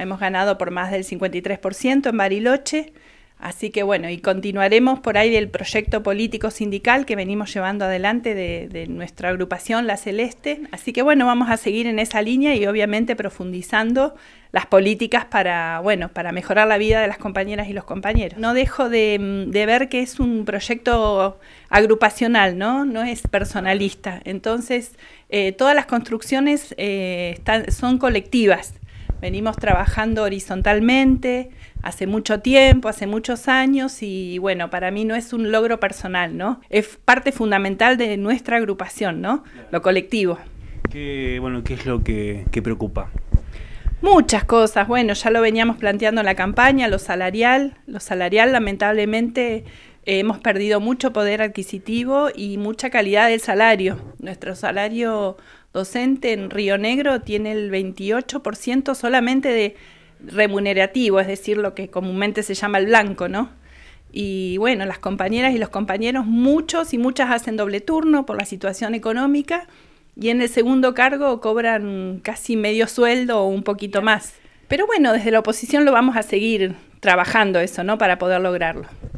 Hemos ganado por más del 53% en Bariloche. Así que bueno, y continuaremos por ahí del proyecto político sindical que venimos llevando adelante de, nuestra agrupación La Celeste. Así que bueno, vamos a seguir en esa línea y obviamente profundizando las políticas para, bueno, para mejorar la vida de las compañeras y los compañeros. No dejo de, ver que es un proyecto agrupacional, ¿no? No es personalista. Entonces, eh, todas las construcciones eh, son colectivas venimos trabajando horizontalmente hace mucho tiempo, hace muchos años y bueno, para mí no es un logro personal, ¿no? Es parte fundamental de nuestra agrupación, ¿no? Lo colectivo. ¿Qué, bueno, ¿qué es lo que, que preocupa? Muchas cosas, bueno, ya lo veníamos planteando en la campaña, lo salarial, lo salarial lamentablemente eh, hemos perdido mucho poder adquisitivo y mucha calidad del salario. Nuestro salario docente en Río Negro tiene el 28% solamente de remunerativo, es decir, lo que comúnmente se llama el blanco, ¿no? Y bueno, las compañeras y los compañeros, muchos y muchas hacen doble turno por la situación económica y en el segundo cargo cobran casi medio sueldo o un poquito más. Pero bueno, desde la oposición lo vamos a seguir trabajando eso, ¿no? Para poder lograrlo.